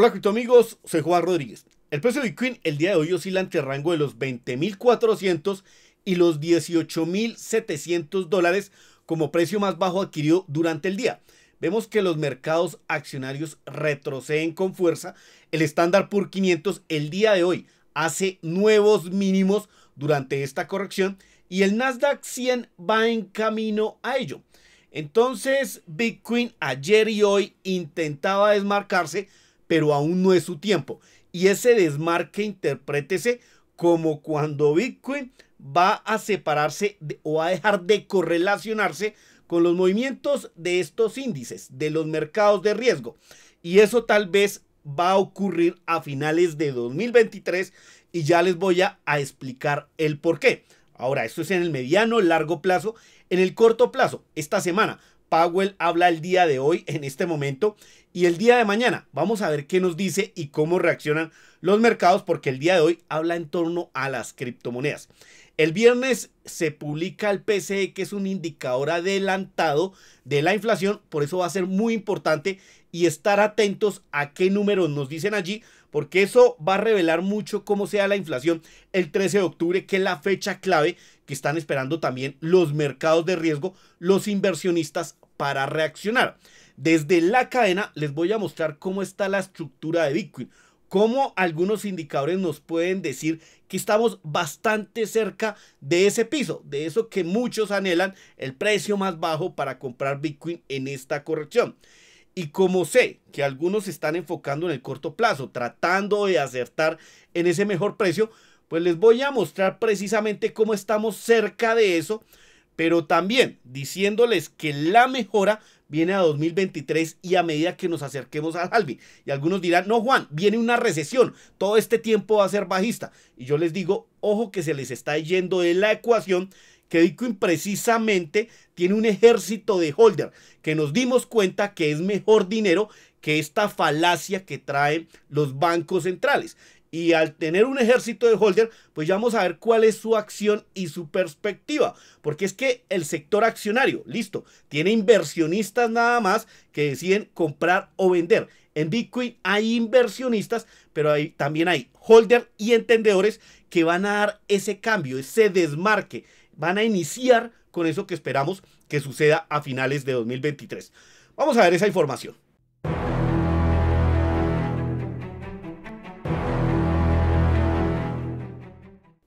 Hola amigos, soy Juan Rodríguez. El precio de Bitcoin el día de hoy oscila ante el rango de los 20.400 y los 18.700 dólares como precio más bajo adquirido durante el día. Vemos que los mercados accionarios retroceden con fuerza. El estándar por 500 el día de hoy hace nuevos mínimos durante esta corrección y el Nasdaq 100 va en camino a ello. Entonces Bitcoin ayer y hoy intentaba desmarcarse pero aún no es su tiempo. Y ese desmarque interprétese como cuando Bitcoin va a separarse o a dejar de correlacionarse con los movimientos de estos índices, de los mercados de riesgo. Y eso tal vez va a ocurrir a finales de 2023 y ya les voy a, explicar el por qué. Ahora, esto es en el mediano, largo plazo. En el corto plazo, esta semana Powell habla el día de hoy, en este momento, y el día de mañana. Vamos a ver qué nos dice y cómo reaccionan los mercados, porque el día de hoy habla en torno a las criptomonedas. El viernes se publica el PCE, que es un indicador adelantado de la inflación, por eso va a ser muy importante y estar atentos a qué números nos dicen allí, porque eso va a revelar mucho cómo sea la inflación el 13 de octubre, que es la fecha clave que están esperando también los mercados de riesgo, los inversionistas, para reaccionar. Desde la cadena les voy a mostrar cómo está la estructura de Bitcoin, cómo algunos indicadores nos pueden decir que estamos bastante cerca de ese piso, de eso que muchos anhelan, el precio más bajo para comprar Bitcoin en esta corrección. Y como sé que algunos se están enfocando en el corto plazo, tratando de acertar en ese mejor precio, pues les voy a mostrar precisamente cómo estamos cerca de eso pero también diciéndoles que la mejora viene a 2023 y a medida que nos acerquemos al Albi. Y algunos dirán, no Juan, viene una recesión, todo este tiempo va a ser bajista. Y yo les digo, ojo que se les está yendo de la ecuación que Bitcoin precisamente tiene un ejército de holder, que nos dimos cuenta que es mejor dinero que esta falacia que traen los bancos centrales. Y al tener un ejército de holder, pues ya vamos a ver cuál es su acción y su perspectiva. Porque es que el sector accionario, listo, tiene inversionistas nada más que deciden comprar o vender. En Bitcoin hay inversionistas, pero también hay holder y entendedores que van a dar ese cambio, ese desmarque. Van a iniciar con eso que esperamos que suceda a finales de 2023. Vamos a ver esa información.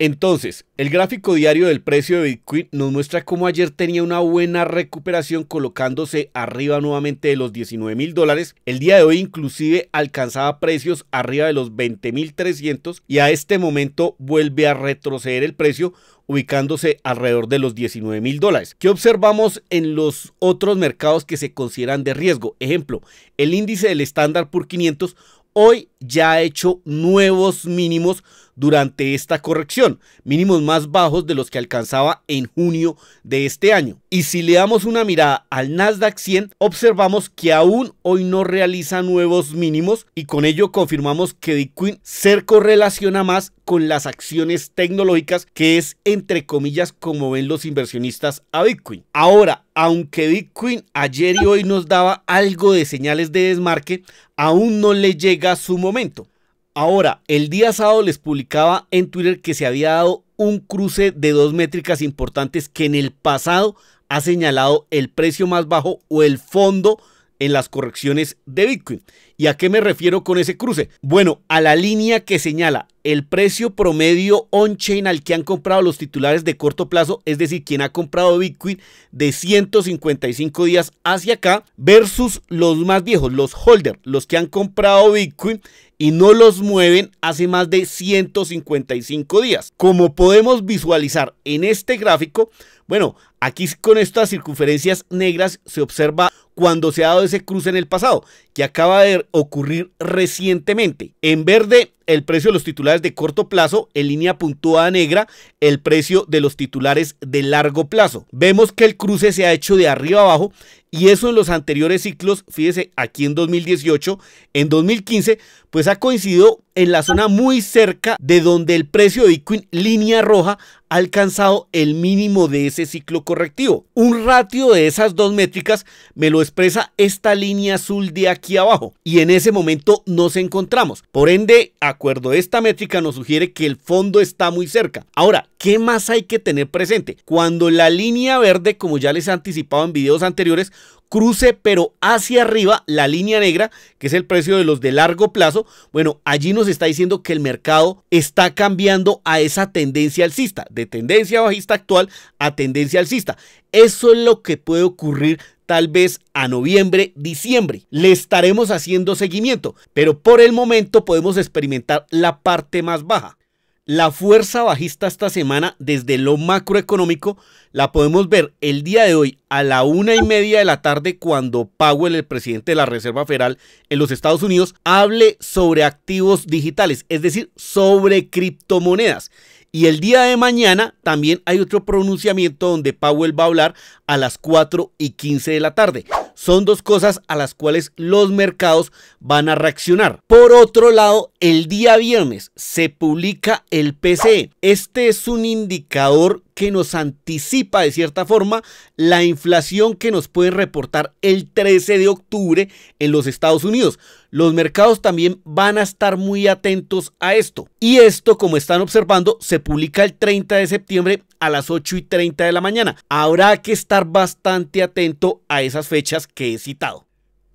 Entonces, el gráfico diario del precio de Bitcoin nos muestra cómo ayer tenía una buena recuperación colocándose arriba nuevamente de los 19 mil dólares. El día de hoy inclusive alcanzaba precios arriba de los 20 mil 300 y a este momento vuelve a retroceder el precio ubicándose alrededor de los 19 mil dólares. ¿Qué observamos en los otros mercados que se consideran de riesgo? Ejemplo, el índice del estándar por 500 hoy ya ha hecho nuevos mínimos durante esta corrección, mínimos más bajos de los que alcanzaba en junio de este año. Y si le damos una mirada al Nasdaq 100, observamos que aún hoy no realiza nuevos mínimos y con ello confirmamos que Bitcoin se correlaciona más con las acciones tecnológicas que es entre comillas como ven los inversionistas a Bitcoin. Ahora, aunque Bitcoin ayer y hoy nos daba algo de señales de desmarque, aún no le llega su momento. Ahora, el día sábado les publicaba en Twitter que se había dado un cruce de dos métricas importantes que en el pasado ha señalado el precio más bajo o el fondo en las correcciones de Bitcoin. ¿Y a qué me refiero con ese cruce? Bueno, a la línea que señala el precio promedio on-chain al que han comprado los titulares de corto plazo, es decir, quien ha comprado Bitcoin de 155 días hacia acá, versus los más viejos, los holders, los que han comprado Bitcoin y no los mueven hace más de 155 días. Como podemos visualizar en este gráfico, bueno, aquí con estas circunferencias negras se observa cuando se ha dado ese cruce en el pasado, que acaba de ocurrir recientemente. En verde, el precio de los titulares de corto plazo, en línea puntuada negra, el precio de los titulares de largo plazo. Vemos que el cruce se ha hecho de arriba abajo y eso en los anteriores ciclos, fíjese, aquí en 2018, en 2015, pues ha coincidido en la zona muy cerca de donde el precio de Bitcoin línea roja ha alcanzado el mínimo de ese ciclo correctivo. Un ratio de esas dos métricas me lo expresa esta línea azul de aquí abajo y en ese momento nos encontramos. Por ende, acuerdo esta métrica nos sugiere que el fondo está muy cerca. Ahora, ¿qué más hay que tener presente? Cuando la línea verde, como ya les he anticipado en videos anteriores, cruce pero hacia arriba la línea negra, que es el precio de los de largo plazo, bueno, allí nos está diciendo que el mercado está cambiando a esa tendencia alcista, de tendencia bajista actual a tendencia alcista. Eso es lo que puede ocurrir tal vez a noviembre, diciembre. Le estaremos haciendo seguimiento, pero por el momento podemos experimentar la parte más baja. La fuerza bajista esta semana, desde lo macroeconómico, la podemos ver el día de hoy a la una y media de la tarde cuando Powell, el presidente de la Reserva Federal en los Estados Unidos, hable sobre activos digitales, es decir, sobre criptomonedas. Y el día de mañana también hay otro pronunciamiento donde Powell va a hablar a las cuatro y quince de la tarde. Son dos cosas a las cuales los mercados van a reaccionar. Por otro lado, el día viernes se publica el PCE. Este es un indicador que nos anticipa de cierta forma la inflación que nos puede reportar el 13 de octubre en los Estados Unidos. Los mercados también van a estar muy atentos a esto. Y esto, como están observando, se publica el 30 de septiembre a las 8 y 30 de la mañana. Habrá que estar bastante atento a esas fechas que he citado.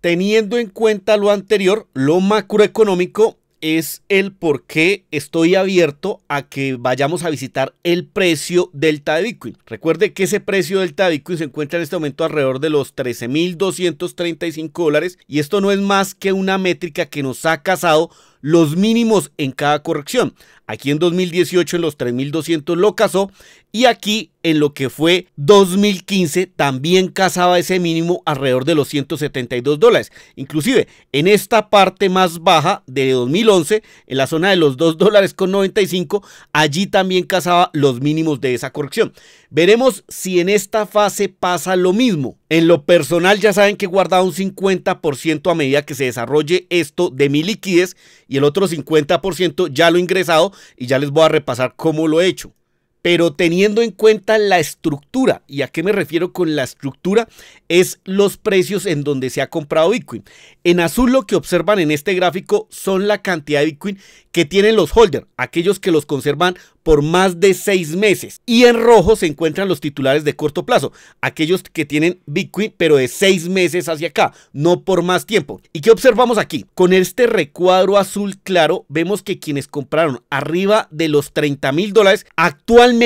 Teniendo en cuenta lo anterior, lo macroeconómico, es el por qué estoy abierto a que vayamos a visitar el precio delta de Bitcoin. Recuerde que ese precio delta de Bitcoin se encuentra en este momento alrededor de los 13.235 dólares y esto no es más que una métrica que nos ha casado los mínimos en cada corrección. Aquí en 2018 en los 3200 lo cazó y aquí en lo que fue 2015 también cazaba ese mínimo alrededor de los 172 dólares. Inclusive en esta parte más baja de 2011, en la zona de los 2 dólares con 95, allí también cazaba los mínimos de esa corrección. Veremos si en esta fase pasa lo mismo. En lo personal ya saben que he guardado un 50% a medida que se desarrolle esto de mi liquidez y el otro 50% ya lo he ingresado y ya les voy a repasar cómo lo he hecho pero teniendo en cuenta la estructura, ¿y a qué me refiero con la estructura? Es los precios en donde se ha comprado Bitcoin. En azul lo que observan en este gráfico son la cantidad de Bitcoin que tienen los holders, aquellos que los conservan por más de seis meses. Y en rojo se encuentran los titulares de corto plazo, aquellos que tienen Bitcoin pero de seis meses hacia acá, no por más tiempo. ¿Y qué observamos aquí? Con este recuadro azul claro vemos que quienes compraron arriba de los 30 mil dólares actualmente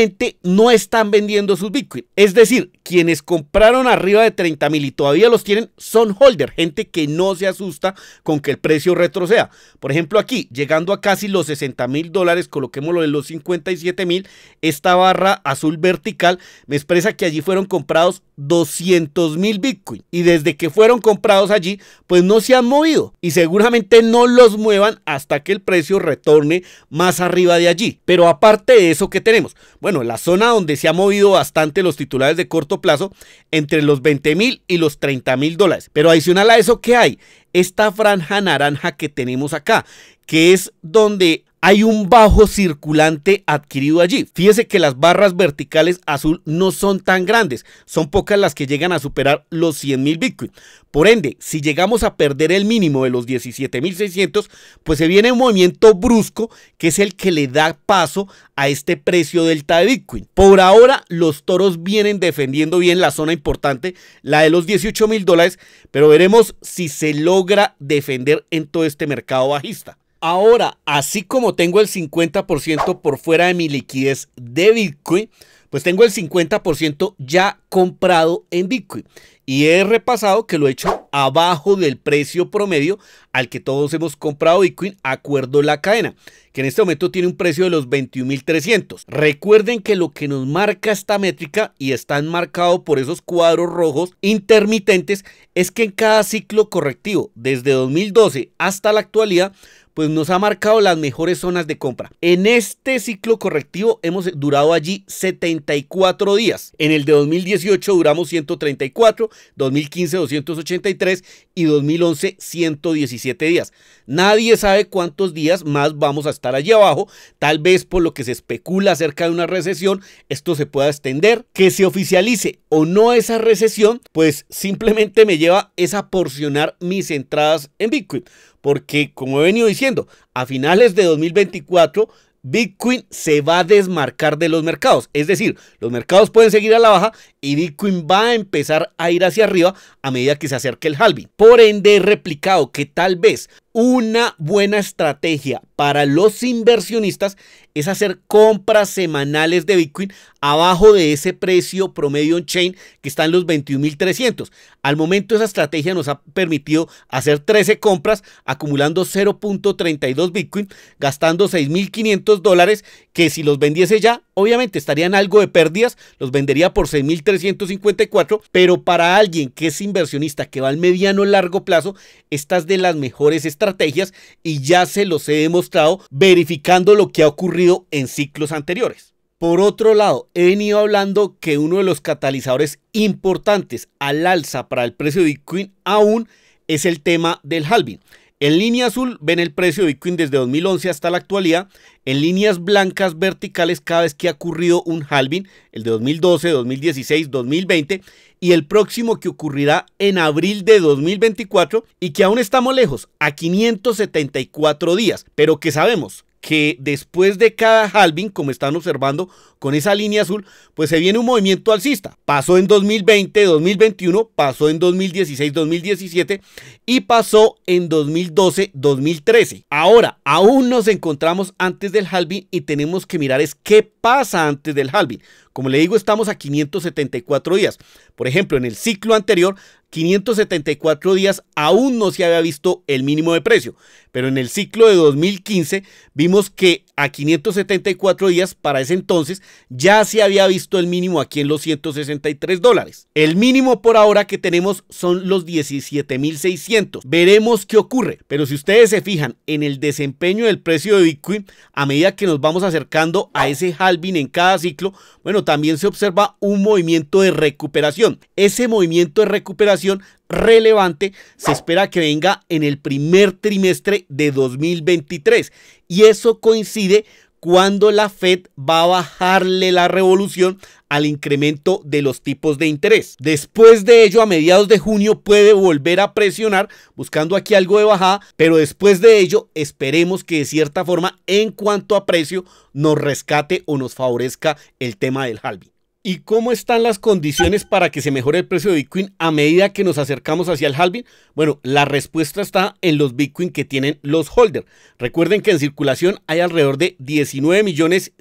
no están vendiendo sus Bitcoin. Es decir, quienes compraron arriba de 30 mil y todavía los tienen son holder, gente que no se asusta con que el precio retroceda. Por ejemplo, aquí, llegando a casi los 60 mil dólares, coloquémoslo en los 57 mil, esta barra azul vertical me expresa que allí fueron comprados 200 mil Bitcoin. Y desde que fueron comprados allí, pues no se han movido. Y seguramente no los muevan hasta que el precio retorne más arriba de allí. Pero aparte de eso, que tenemos? Bueno, la zona donde se ha movido bastante los titulares de corto plazo, entre los 20 mil y los 30 mil dólares. Pero adicional a eso, ¿qué hay? Esta franja naranja que tenemos acá, que es donde hay un bajo circulante adquirido allí. Fíjese que las barras verticales azul no son tan grandes, son pocas las que llegan a superar los 100.000 Bitcoin. Por ende, si llegamos a perder el mínimo de los 17.600, pues se viene un movimiento brusco que es el que le da paso a este precio delta de Bitcoin. Por ahora, los toros vienen defendiendo bien la zona importante, la de los mil dólares, pero veremos si se logra defender en todo este mercado bajista. Ahora, así como tengo el 50% por fuera de mi liquidez de Bitcoin, pues tengo el 50% ya comprado en Bitcoin. Y he repasado que lo he hecho abajo del precio promedio al que todos hemos comprado Bitcoin, acuerdo la cadena, que en este momento tiene un precio de los 21.300. Recuerden que lo que nos marca esta métrica y está enmarcado por esos cuadros rojos intermitentes es que en cada ciclo correctivo, desde 2012 hasta la actualidad, pues nos ha marcado las mejores zonas de compra. En este ciclo correctivo hemos durado allí 74 días. En el de 2018 duramos 134, 2015 283 y 2011 117 días. Nadie sabe cuántos días más vamos a estar allí abajo. Tal vez por lo que se especula acerca de una recesión, esto se pueda extender. Que se oficialice o no esa recesión, pues simplemente me lleva a porcionar mis entradas en Bitcoin porque como he venido diciendo, a finales de 2024 Bitcoin se va a desmarcar de los mercados. Es decir, los mercados pueden seguir a la baja y Bitcoin va a empezar a ir hacia arriba a medida que se acerque el halving. Por ende, he replicado que tal vez una buena estrategia para los inversionistas es hacer compras semanales de Bitcoin abajo de ese precio promedio en chain que está en los 21.300. Al momento esa estrategia nos ha permitido hacer 13 compras acumulando 0.32 Bitcoin, gastando 6.500 dólares que si los vendiese ya, obviamente estarían algo de pérdidas, los vendería por 6.354, pero para alguien que es inversionista, que va al mediano largo plazo, estas de las mejores estrategias y ya se los he demostrado verificando lo que ha ocurrido en ciclos anteriores. Por otro lado, he venido hablando que uno de los catalizadores importantes al alza para el precio de Bitcoin aún es el tema del halving. En línea azul ven el precio de Bitcoin desde 2011 hasta la actualidad. En líneas blancas verticales cada vez que ha ocurrido un halving, el de 2012, 2016, 2020 y el próximo que ocurrirá en abril de 2024 y que aún estamos lejos, a 574 días, pero que sabemos que después de cada halving, como están observando con esa línea azul, pues se viene un movimiento alcista. Pasó en 2020, 2021, pasó en 2016, 2017 y pasó en 2012, 2013. Ahora, aún nos encontramos antes del halving y tenemos que mirar es qué pasa antes del halving. Como le digo, estamos a 574 días. Por ejemplo, en el ciclo anterior 574 días aún no se había visto el mínimo de precio, pero en el ciclo de 2015 vimos que a 574 días, para ese entonces ya se había visto el mínimo aquí en los 163 dólares. El mínimo por ahora que tenemos son los 17.600. Veremos qué ocurre. Pero si ustedes se fijan en el desempeño del precio de Bitcoin, a medida que nos vamos acercando a ese halving en cada ciclo, bueno, también se observa un movimiento de recuperación. Ese movimiento de recuperación relevante se espera que venga en el primer trimestre de 2023 y eso coincide cuando la Fed va a bajarle la revolución al incremento de los tipos de interés. Después de ello, a mediados de junio puede volver a presionar buscando aquí algo de bajada, pero después de ello esperemos que de cierta forma en cuanto a precio nos rescate o nos favorezca el tema del halving y cómo están las condiciones para que se mejore el precio de Bitcoin a medida que nos acercamos hacia el halving? Bueno, la respuesta está en los Bitcoin que tienen los holders. Recuerden que en circulación hay alrededor de 19 millones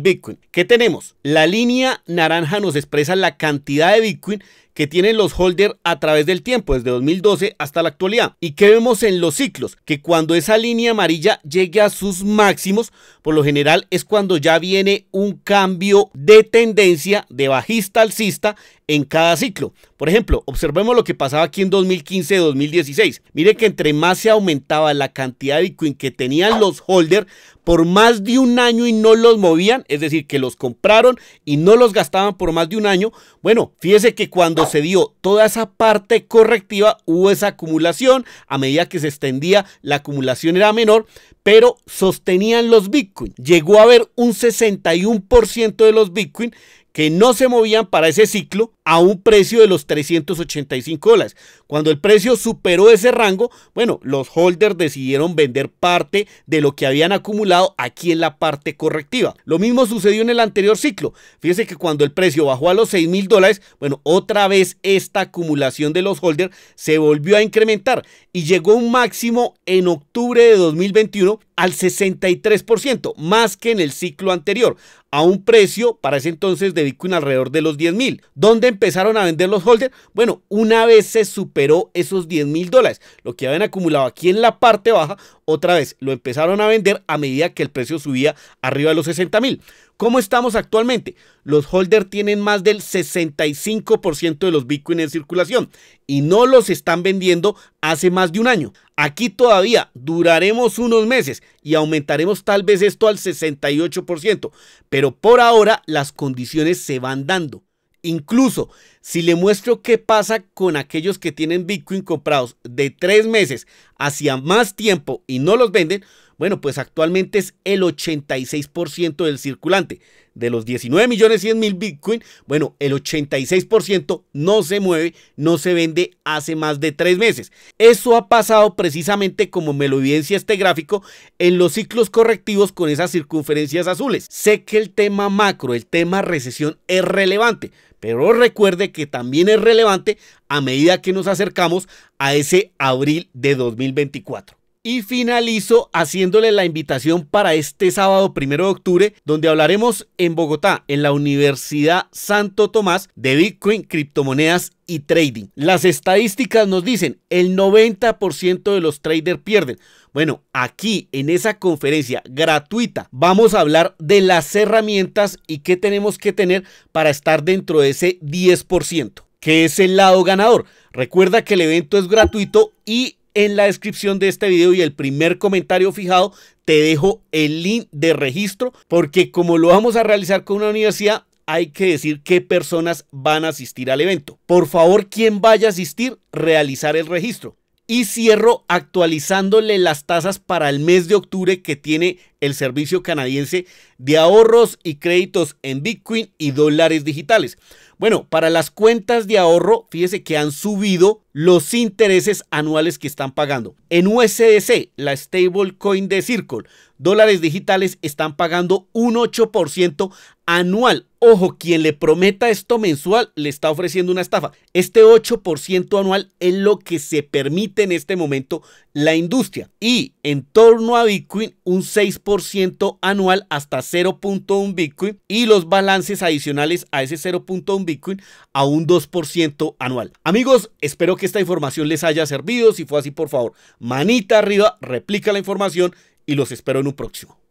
Bitcoin. ¿Qué tenemos? La línea naranja nos expresa la cantidad de Bitcoin que tienen los holders a través del tiempo, desde 2012 hasta la actualidad. ¿Y qué vemos en los ciclos? Que cuando esa línea amarilla llegue a sus máximos, por lo general es cuando ya viene un cambio de tendencia de bajista alcista en cada ciclo. Por ejemplo, observemos lo que pasaba aquí en 2015-2016. Mire que entre más se aumentaba la cantidad de Bitcoin que tenían los holders por más de un año y no los movían, es decir, que los compraron y no los gastaban por más de un año. Bueno, fíjese que cuando se dio toda esa parte correctiva hubo esa acumulación, a medida que se extendía la acumulación era menor, pero sostenían los Bitcoin. Llegó a haber un 61% de los Bitcoin que no se movían para ese ciclo a un precio de los 385 dólares. Cuando el precio superó ese rango, bueno, los holders decidieron vender parte de lo que habían acumulado aquí en la parte correctiva. Lo mismo sucedió en el anterior ciclo. Fíjense que cuando el precio bajó a los 6 mil dólares, bueno, otra vez esta acumulación de los holders se volvió a incrementar y llegó un máximo en octubre de 2021 al 63%, más que en el ciclo anterior a un precio, para ese entonces de Bitcoin alrededor de los 10 mil. ¿Dónde empezaron a vender los holders? Bueno, una vez se superó esos 10 mil dólares, lo que habían acumulado aquí en la parte baja, otra vez lo empezaron a vender a medida que el precio subía arriba de los 60 mil. ¿Cómo estamos actualmente? Los holders tienen más del 65% de los Bitcoins en circulación y no los están vendiendo hace más de un año. Aquí todavía duraremos unos meses y aumentaremos tal vez esto al 68%, pero por ahora las condiciones se van dando. Incluso si le muestro qué pasa con aquellos que tienen Bitcoin comprados de tres meses hacia más tiempo y no los venden, bueno, pues actualmente es el 86% del circulante. De los 19 millones 100 mil Bitcoin, bueno, el 86% no se mueve, no se vende hace más de tres meses. Eso ha pasado precisamente como me lo evidencia este gráfico en los ciclos correctivos con esas circunferencias azules. Sé que el tema macro, el tema recesión es relevante, pero recuerde que también es relevante a medida que nos acercamos a ese abril de 2024. Y finalizo haciéndole la invitación para este sábado primero de octubre, donde hablaremos en Bogotá, en la Universidad Santo Tomás, de Bitcoin, criptomonedas y trading. Las estadísticas nos dicen el 90% de los traders pierden. Bueno, aquí en esa conferencia gratuita vamos a hablar de las herramientas y qué tenemos que tener para estar dentro de ese 10%, que es el lado ganador. Recuerda que el evento es gratuito y en la descripción de este video y el primer comentario fijado te dejo el link de registro porque como lo vamos a realizar con una universidad hay que decir qué personas van a asistir al evento. Por favor, quien vaya a asistir, realizar el registro. Y cierro actualizándole las tasas para el mes de octubre que tiene el servicio canadiense de ahorros y créditos en Bitcoin y dólares digitales. Bueno, para las cuentas de ahorro, fíjese que han subido los intereses anuales que están pagando. En USDC, la stablecoin de Circle, dólares digitales están pagando un 8% anual. Ojo, quien le prometa esto mensual le está ofreciendo una estafa. Este 8% anual es lo que se permite en este momento la industria. Y en torno a Bitcoin, un 6% anual hasta 0.1 Bitcoin y los balances adicionales a ese 0.1 Bitcoin a un 2% anual. Amigos, espero que esta información les haya servido. Si fue así, por favor, manita arriba, replica la información y los espero en un próximo.